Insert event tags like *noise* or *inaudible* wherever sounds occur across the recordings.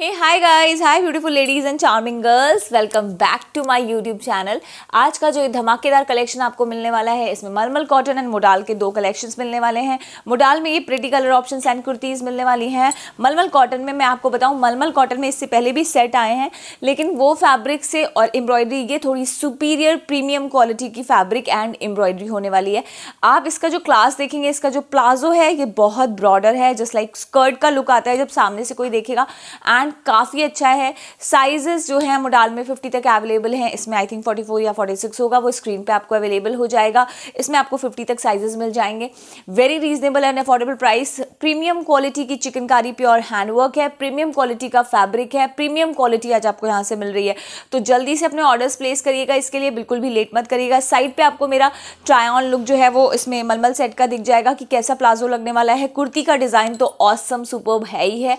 hey hi guys hi beautiful ladies and charming girls welcome back to my YouTube channel आज का जो धमाकेदार collection आपको मिलने वाला है इसमें मलमल कॉटन एंड मोडाल के दो कलेक्शंस मिलने वाले हैं मोडाल में ये pretty colour option and kurtis मिलने वाली हैं मलमल कॉटन में मैं आपको बताऊँ मलमल कॉटन में इससे पहले भी सेट आए हैं लेकिन वो फैब्रिक से और एम्ब्रॉयडरी ये थोड़ी सुपीरियर प्रीमियम क्वालिटी की फैब्रिक एंड एम्ब्रॉयडरी होने वाली है आप इसका जो क्लास देखेंगे इसका जो प्लाजो है ये बहुत ब्रॉडर है जस्ट लाइक स्कर्ट का लुक आता है जब सामने से कोई देखेगा एंड ब्रांड काफ़ी अच्छा है साइजेस जो है मोडाल में फिफ्टी तक अवेलेबल हैं इसमें आई थिंक 44 या 46 होगा वो स्क्रीन पे आपको अवेलेबल हो जाएगा इसमें आपको फिफ्टी तक साइजेस मिल जाएंगे very reasonable and affordable price premium quality की चिकनकारी प्योर हैंडवर्क है प्रीमियम क्वालिटी का फैब्रिक है प्रीमियम क्वालिटी आज आपको यहाँ से मिल रही है तो जल्दी से अपने ऑर्डर्स प्लेस करिएगा इसके लिए बिल्कुल भी लेट मत करिएगा साइड पर आपको मेरा ट्राई ऑन लुक जो है वो इसमें मलमल सेट का दिख जाएगा कि कैसा प्लाजो लगने वाला है कुर्ती का डिज़ाइन तो औसम सुपर है ही है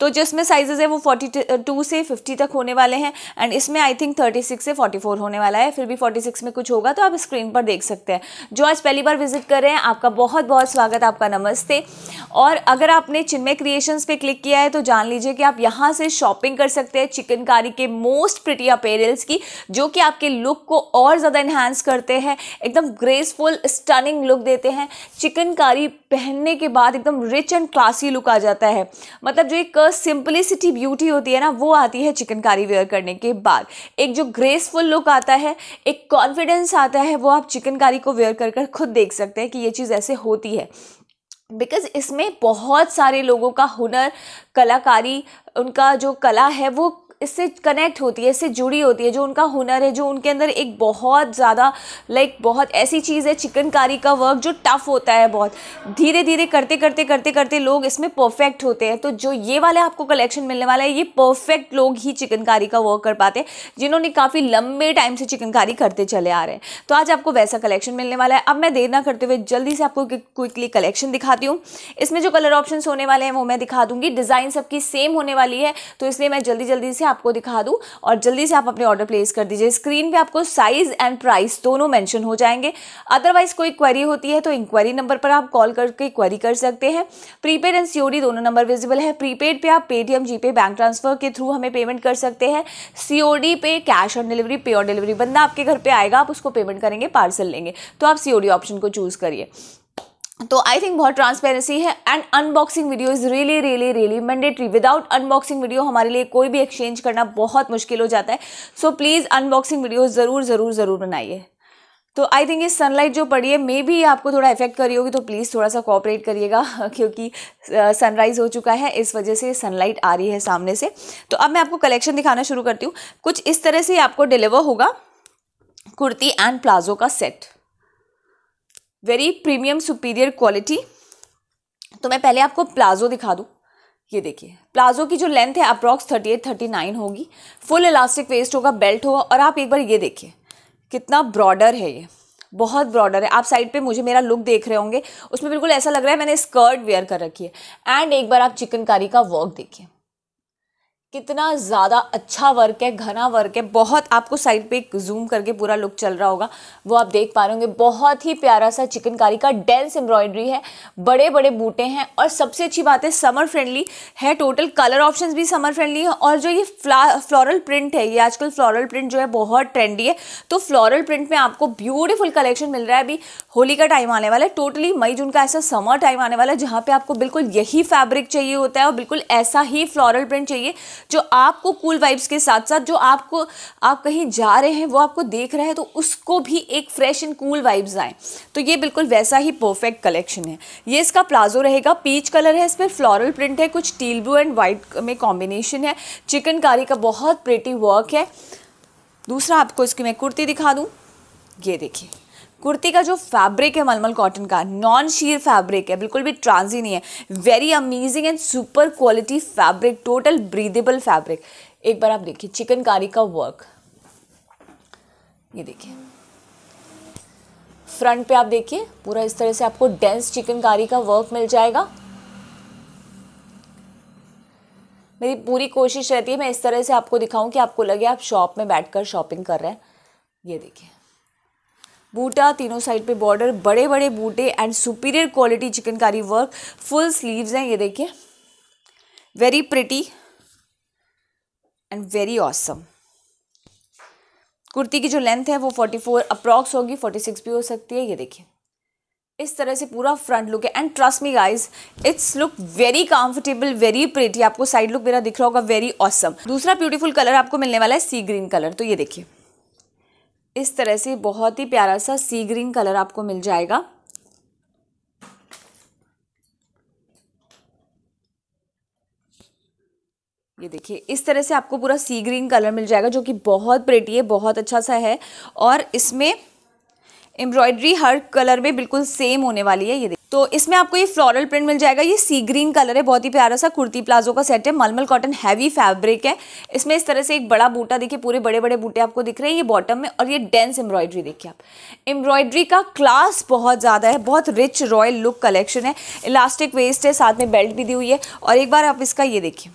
तो जिसमें साइजेज है वो 42 से 50 तक होने वाले हैं एंड इसमें आई थिंक 36 से 44 होने वाला है फिर भी 46 में कुछ होगा तो आप स्क्रीन पर देख सकते हैं जो आज पहली बार विजिट कर रहे हैं आपका बहुत बहुत स्वागत आपका नमस्ते और अगर आपने चिन्मय क्रिएशंस पे क्लिक किया है तो जान लीजिए कि आप यहाँ से शॉपिंग कर सकते हैं चिकनकारी के मोस्ट प्रिटी अपेरल्स की जो कि आपके लुक को और ज़्यादा इन्हांस करते हैं एकदम ग्रेसफुल स्टनिंग लुक देते हैं चिकनकारी पहनने के बाद एकदम रिच एंड क्लासी लुक आ जाता है मतलब जो एक सिंपलिसिटी ब्यूटी होती है ना वो आती है चिकनकारी वेयर करने के बाद एक जो ग्रेसफुल लुक आता है एक कॉन्फिडेंस आता है वो आप चिकनकारी को वेयर कर कर खुद देख सकते हैं कि ये चीज़ ऐसे होती है बिकॉज़ इसमें बहुत सारे लोगों का हुनर कलाकारी उनका जो कला है वो इससे कनेक्ट होती है इससे जुड़ी होती है जो उनका हुनर है जो उनके अंदर एक बहुत ज़्यादा लाइक बहुत ऐसी चीज़ है चिकनकारी का वर्क जो टफ़ होता है बहुत धीरे धीरे करते करते करते करते लोग इसमें परफेक्ट होते हैं तो जो ये वाले आपको कलेक्शन मिलने वाला है ये परफेक्ट लोग ही चिकनकारी का वर्क कर पाते हैं जिन्होंने काफ़ी लंबे टाइम से चिकनकारी करते चले आ रहे हैं तो आज आपको वैसा कलेक्शन मिलने वाला है अब मैं देर ना करते हुए जल्दी से आपको क्विकली कलेक्शन दिखाती हूँ इसमें जो कलर ऑप्शन होने वाले हैं वो मैं दिखा दूंगी डिज़ाइन सबकी सेम होने वाली है तो इसलिए मैं जल्दी जल्दी से आपको दिखा दूँ और जल्दी से आप अपने ऑर्डर प्लेस कर दीजिए स्क्रीन पर आपको साइज़ एंड प्राइस दोनों मैंशन हो जाएंगे अदरवाइज़ कोई क्वेरी होती है तो इंक्वायरी नंबर पर आप कॉल करके क्वेरी कर सकते हैं प्रीपेड एंड सीओडी दोनों नंबर विजिबल है प्रीपेड पे आप पेटीएम जीपे बैंक ट्रांसफर के थ्रू हमें पेमेंट कर सकते हैं सीओडी पे cash on delivery pay on delivery बंदा आपके घर पे आएगा आप उसको पेमेंट करेंगे पार्सल लेंगे तो आप सीओडी ऑप्शन को चूज़ करिए तो आई थिंक बहुत ट्रांसपेरेंसी है and unboxing video is really really really mandatory without unboxing video हमारे लिए कोई भी एक्सचेंज करना बहुत मुश्किल हो जाता है सो प्लीज़ अनबॉक्सिंग वीडियो ज़रूर ज़रूर ज़रूर बनाइए तो आई थिंक ये सनलाइट जो पड़ी है मे भी आपको थोड़ा इफेक्ट करी होगी तो प्लीज़ थोड़ा सा कॉपरेट करिएगा *laughs* क्योंकि सनराइज़ हो चुका है इस वजह से सनलाइट आ रही है सामने से तो अब मैं आपको कलेक्शन दिखाना शुरू करती हूँ कुछ इस तरह से आपको डिलीवर होगा कुर्ती एंड प्लाजो का set very premium superior quality तो मैं पहले आपको प्लाजो दिखा दूँ ये देखिए प्लाजो की जो लेंथ है approx thirty eight thirty nine होगी फुल इलास्टिक वेस्ट होगा बेल्ट होगा और आप एक बार ये देखिए कितना ब्रॉडर है ये बहुत ब्रॉडर है आप साइड पे मुझे मेरा लुक देख रहे होंगे उसमें बिल्कुल ऐसा लग रहा है मैंने स्कर्ट वेयर कर रखी है एंड एक बार आप चिकनकारी का वर्क देखिए कितना ज़्यादा अच्छा वर्क है घना वर्क है बहुत आपको साइड पे एक जूम करके पूरा लुक चल रहा होगा वो आप देख पा रहे होंगे बहुत ही प्यारा सा चिकनकारी का डेंस एम्ब्रॉयडरी है बड़े बड़े बूटे हैं और सबसे अच्छी बात है समर फ्रेंडली है टोटल कलर ऑप्शंस भी समर फ्रेंडली है और जो ये फ्ला फ्लोरल प्रिंट है ये आजकल फ्लोरल प्रिंट जो है बहुत ट्रेंडी है तो फ्लोरल प्रिंट में आपको ब्यूटीफुल कलेक्शन मिल रहा है अभी होली का टाइम आने वाला है टोटली मई जून का ऐसा समर टाइम आने वाला है जहाँ पर आपको बिल्कुल यही फैब्रिक चाहिए होता है और बिल्कुल ऐसा ही फ्लोरल प्रिंट चाहिए जो आपको कूल वाइब्स के साथ साथ जो आपको आप कहीं जा रहे हैं वो आपको देख रहा है तो उसको भी एक फ्रेश एंड कूल वाइब्स आए तो ये बिल्कुल वैसा ही परफेक्ट कलेक्शन है ये इसका प्लाजो रहेगा पीच कलर है इस पर फ्लोरल प्रिंट है कुछ टील ब्लू एंड वाइट में कॉम्बिनेशन है चिकनकारी का बहुत प्रेटी वर्क है दूसरा आपको इसकी मैं कुर्ती दिखा दूँ ये देखिए कुर्ती का जो फैब्रिक है मलमल कॉटन का नॉन शीर फैब्रिक है बिल्कुल भी ट्रांजी नहीं है very amazing and super quality fabric total breathable fabric एक बार आप देखिए चिकनकारी का वर्क ये देखिए फ्रंट पे आप देखिए पूरा इस तरह से आपको डेंस चिकनकारी का वर्क मिल जाएगा मेरी पूरी कोशिश रहती है मैं इस तरह से आपको दिखाऊं कि आपको लगे आप शॉप में बैठकर शॉपिंग कर रहे हैं ये देखिए बूटा तीनों साइड पे बॉर्डर बड़े बड़े बूटे and superior quality chikankari work full sleeves हैं ये देखिए very pretty and very awesome kurti की जो लेंथ है वो 44 अप्रॉक्स होगी 46 भी हो सकती है ये देखिए इस तरह से पूरा फ्रंट लुक है and trust me guys it's look very comfortable very pretty आपको साइड लुक मेरा दिख रहा होगा वेरी ऑसम दूसरा ब्यूटीफुल कलर आपको मिलने वाला है सी ग्रीन कलर तो ये देखिए इस तरह से बहुत ही प्यारा सा सी ग्रीन कलर आपको मिल जाएगा ये देखिए इस तरह से आपको पूरा सी ग्रीन कलर मिल जाएगा जो कि बहुत प्रेटी है बहुत अच्छा सा है और इसमें एम्ब्रॉयडरी हर कलर में बिल्कुल सेम होने वाली है ये तो इसमें आपको ये फ्लोरल प्रिंट मिल जाएगा ये सी ग्रीन कलर है बहुत ही प्यारा सा कुर्ती प्लाजो का सेट है मलमल कॉटन हैवी फैब्रिक है इसमें इस तरह से एक बड़ा बूटा देखिए पूरे बड़े बड़े बूटे आपको दिख रहे हैं ये बॉटम में और ये डेंस एम्ब्रॉयडरी देखिए आप एम्ब्रॉयडरी का क्लास बहुत ज़्यादा है बहुत रिच रॉयल लुक कलेक्शन है इलास्टिक वेस्ट है साथ में बेल्ट भी दी हुई है और एक बार आप इसका ये देखिए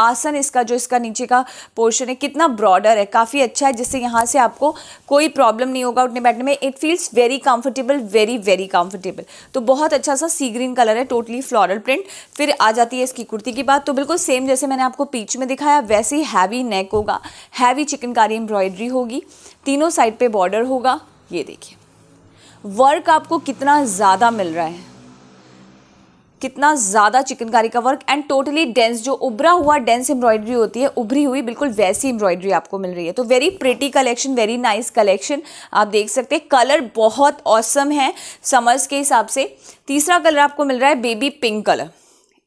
आसन इसका जो इसका नीचे का पोर्शन है कितना ब्रॉडर है काफ़ी अच्छा है जिससे यहाँ से आपको कोई प्रॉब्लम नहीं होगा उठने बैठने में it feels very comfortable very very comfortable तो बहुत अच्छा सा सी ग्रीन कलर है टोटली फ्लोरल प्रिंट फिर आ जाती है इसकी कुर्ती की बात तो बिल्कुल सेम जैसे मैंने आपको पीच में दिखाया वैसे ही हैवी नेक होगा हैवी चिकनकारी एम्ब्रॉयडरी होगी तीनों साइड पर बॉर्डर होगा ये देखिए वर्क आपको कितना ज़्यादा मिल रहा है कितना ज़्यादा चिकनकारी का वर्क एंड टोटली डेंस जो उभरा हुआ डेंस एम्ब्रॉयडरी होती है उभरी हुई बिल्कुल वैसी एम्ब्रॉयडरी आपको मिल रही है तो very pretty collection very nice collection आप देख सकते हैं कलर बहुत औसम है समर्स के हिसाब से तीसरा कलर आपको मिल रहा है बेबी पिंक कलर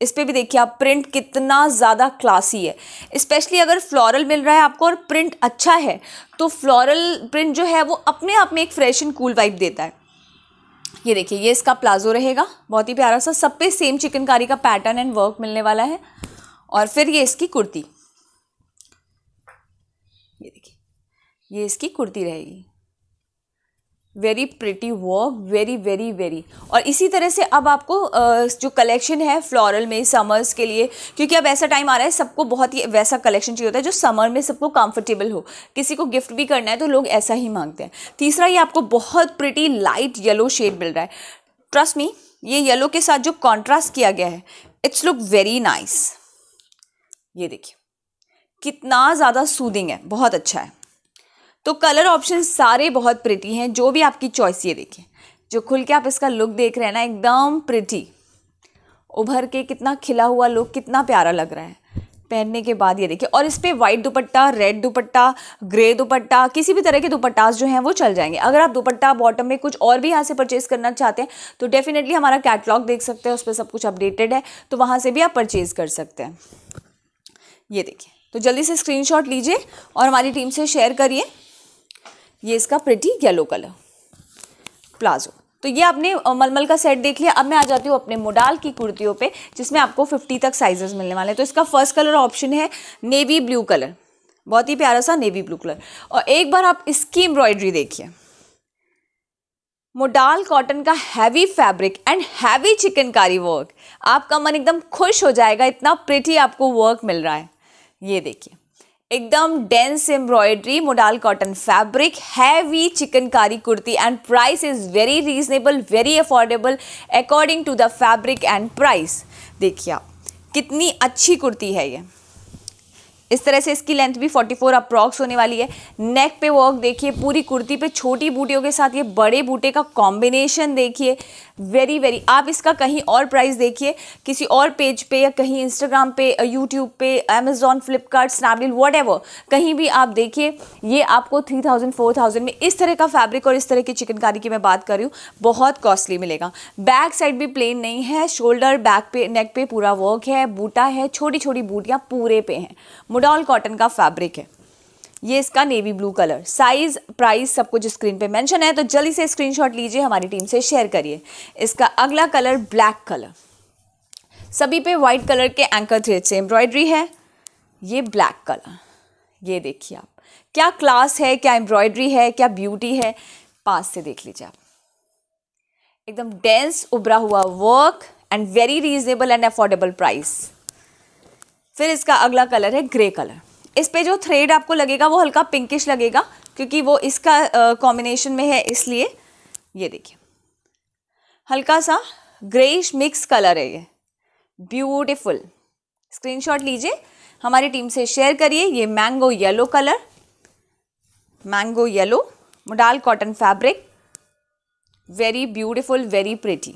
इस पर भी देखिए आप प्रिंट कितना ज़्यादा क्लासी है स्पेशली अगर फ्लोरल मिल रहा है आपको और प्रिंट अच्छा है तो फ्लोरल प्रिंट जो है वो अपने आप में एक फ्रेश एंड कूल वाइप देता है ये देखिए ये इसका प्लाजो रहेगा बहुत ही प्यारा सा सब पे सेम चिकनकारी का पैटर्न एंड वर्क मिलने वाला है और फिर ये इसकी कुर्ती ये देखिए ये इसकी कुर्ती रहेगी very pretty walk very very very और इसी तरह से अब आपको जो कलेक्शन है फ्लोरल में समर्स के लिए क्योंकि अब ऐसा टाइम आ रहा है सबको बहुत ही वैसा कलेक्शन चाहिए होता है जो समर में सबको कंफर्टेबल हो किसी को गिफ्ट भी करना है तो लोग ऐसा ही मांगते हैं तीसरा ये आपको बहुत प्रिटी लाइट येलो शेड मिल रहा है ट्रस्ट मी ये येलो के साथ जो कॉन्ट्रास्ट किया गया है इट्स लुक वेरी नाइस ये देखिए कितना ज़्यादा सूदिंग है बहुत अच्छा है तो कलर ऑप्शन सारे बहुत प्रिटी हैं जो भी आपकी चॉइस ये देखें जो खुल के आप इसका लुक देख रहे हैं ना एकदम प्रिटी उभर के कितना खिला हुआ लुक कितना प्यारा लग रहा है पहनने के बाद ये देखिए और इस पर white dupatta red dupatta grey dupatta किसी भी तरह के दुपट्टास जो हैं वो चल जाएंगे अगर आप दुपट्टा बॉटम में कुछ और भी यहाँ से परचेज करना चाहते हैं तो डेफिनेटली हमारा कैटलॉग देख सकते हैं उस पर सब कुछ अपडेटेड है तो वहाँ से भी आप परचेज़ कर सकते हैं ये देखिए तो जल्दी से स्क्रीनशॉट लीजिए और हमारी टीम से शेयर करिए ये इसका प्रिटी येलो कलर प्लाजो तो ये आपने मलमल का सेट देख लिया अब मैं आ जाती हूँ अपने मोडाल की कुर्तियों पे जिसमें आपको 50 तक साइजेस मिलने वाले हैं तो इसका फर्स्ट कलर ऑप्शन है नेवी ब्लू कलर बहुत ही प्यारा सा नेवी ब्लू कलर और एक बार आप इसकी एम्ब्रॉयडरी देखिए मोडाल कॉटन का heavy fabric and heavy chikankari work आपका मन एकदम खुश हो जाएगा इतना प्रिटी आपको वर्क मिल रहा है ये देखिए एकदम dense embroidery modal cotton fabric heavy chikankari kurti and price is very reasonable very affordable according to the fabric and price देखिए आप कितनी अच्छी कुर्ती है ये इस तरह से इसकी लेंथ भी 44 अप्रॉक्स होने वाली है नेक पे वर्क देखिए पूरी कुर्ती पे छोटी बूटियों के साथ ये बड़े बूटे का कॉम्बिनेशन देखिए वेरी वेरी आप इसका कहीं और प्राइस देखिए किसी और पेज पे या कहीं इंस्टाग्राम पे यूट्यूब पे अमेजोन फ्लिपकार्ट स्नैपडील वट कहीं भी आप देखिए ये आपको थ्री थाउजेंड फोर थाउजेंड में इस तरह का फैब्रिक और इस तरह की चिकनकारी की मैं बात कर रही हूँ बहुत कॉस्टली मिलेगा बैक साइड भी प्लेन नहीं है शोल्डर बैक पे नेक पे पूरा वर्क है बूटा है छोटी छोटी बूटियाँ पूरे पे हैं मोडाल कॉटन का फैब्रिक है ये इसका navy blue colour size price सब कुछ स्क्रीन पे मेंशन है तो जल्दी से स्क्रीनशॉट लीजिए हमारी टीम से शेयर करिए इसका अगला कलर ब्लैक कलर सभी पे वाइट कलर के एंकर थ्रेड से एम्ब्रॉयडरी है ये ब्लैक कलर ये देखिए आप क्या क्लास है क्या एम्ब्रॉयडरी है क्या ब्यूटी है पास से देख लीजिए आप एकदम डेंस उभरा हुआ work and very reasonable and affordable price फिर इसका अगला कलर है ग्रे कलर इस पे जो थ्रेड आपको लगेगा वो हल्का पिंकिश लगेगा क्योंकि वो इसका कॉम्बिनेशन में है इसलिए ये देखिए हल्का सा ग्रेइश मिक्स कलर है ये ब्यूटिफुल स्क्रीन लीजिए हमारी टीम से शेयर करिए ये mango yellow colour mango yellow modal cotton fabric very beautiful very pretty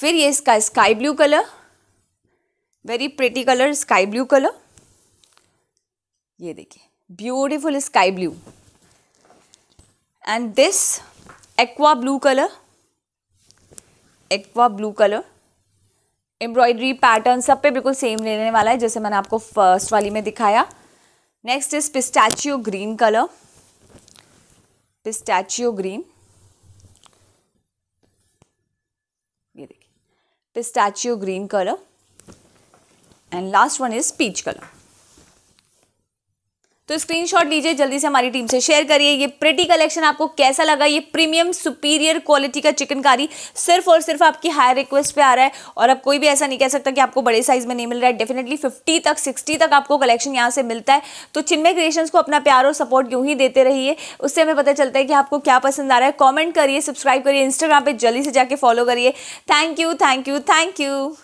फिर ये इसका sky blue colour very pretty colour sky blue colour ये देखिए beautiful sky blue and this aqua blue colour aqua blue colour embroidery pattern सब पे बिल्कुल same लेने वाला है जैसे मैंने आपको फर्स्ट वाली में दिखाया next is pistachio green colour pistachio green ये देखिए pistachio green colour and last one is peach colour तो स्क्रीनशॉट लीजिए जल्दी से हमारी टीम से शेयर करिए ये प्रिटी कलेक्शन आपको कैसा लगा ये प्रीमियम सुपीरियर क्वालिटी का चिकनकारी सिर्फ और सिर्फ आपकी हायर रिक्वेस्ट पे आ रहा है और अब कोई भी ऐसा नहीं कह सकता कि आपको बड़े साइज में नहीं मिल रहा है डेफिनेटली 50 तक 60 तक आपको कलेक्शन यहाँ से मिलता है तो चिन्मय क्रिएशन को अपना प्यार और सपोर्ट यूँ ही देते रहिए उससे हमें पता चलता है कि आपको क्या पसंद आ रहा है कॉमेंट करिए सब्सक्राइब करिए इंस्टाग्राम पर जल्दी से जाके फॉलो करिए thank you thank you thank you